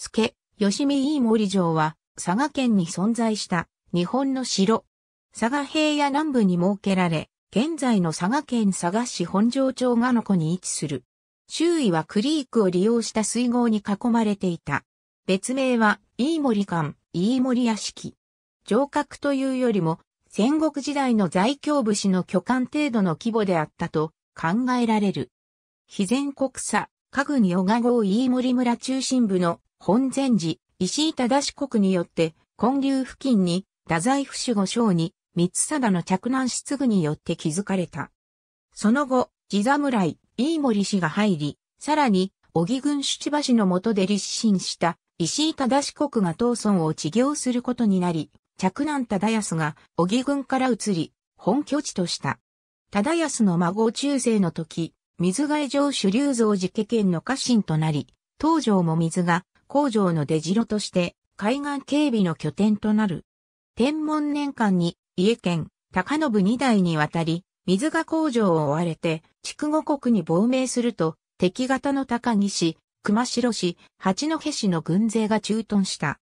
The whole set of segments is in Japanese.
助、吉見飯森城は、佐賀県に存在した日本の城。佐賀平野南部に設けられ、現在の佐賀県佐賀市本庄町がの湖に位置する。周囲はクリークを利用した水郷に囲まれていた。別名は、飯森館、飯森屋敷。城郭というよりも、戦国時代の在京武士の巨漢程度の規模であったと考えられる。肥前国佐、家具に小賀郷飯森村中心部の本禅寺、石井忠国によって、根流付近に、太宰府守護将に、三定の着難失具によって築かれた。その後、地侍、飯森氏が入り、さらに、小木郡七橋の下で立身した石井忠国が東村を治業することになり、着難忠康が小木郡から移り、本拠地とした。忠康の孫中世の時、水害城主流造寺家県の家臣となり、東条も水が工場の出城として海岸警備の拠点となる。天文年間に家県高信二代にわたり水が工場を追われて筑後国に亡命すると敵方の高木氏、熊城氏、八戸市の軍勢が駐屯した。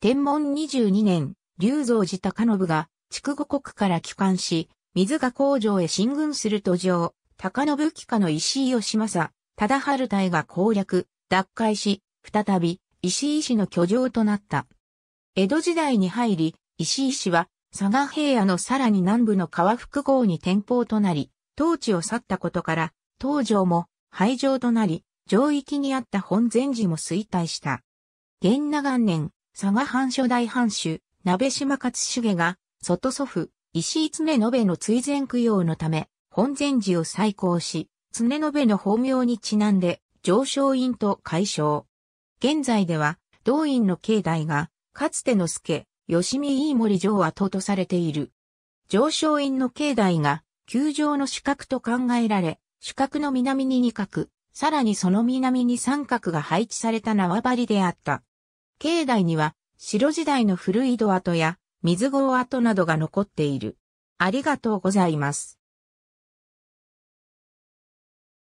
天文22年、龍蔵寺高信が筑後国から帰還し、水が工場へ進軍する途上、高信機下の石井義政、忠春隊が攻略、奪回し、再び石井氏の居城となった。江戸時代に入り、石井氏は佐賀平野のさらに南部の川福郷に転校となり、当地を去ったことから、東城も廃城となり、上域にあった本禅寺も衰退した。元那元年、佐賀藩初代藩主、鍋島勝重が、外祖父、石井常延の追善供養のため、本禅寺を再興し、常延の法名にちなんで、上昇院と解消。現在では、同院の境内が、かつての助、吉見飯森城跡とされている。上昇院の境内が、球場の四角と考えられ、四角の南に二角、さらにその南に三角が配置された縄張りであった。境内には、城時代の古井戸跡や、水郷跡などが残っている。ありがとうございます。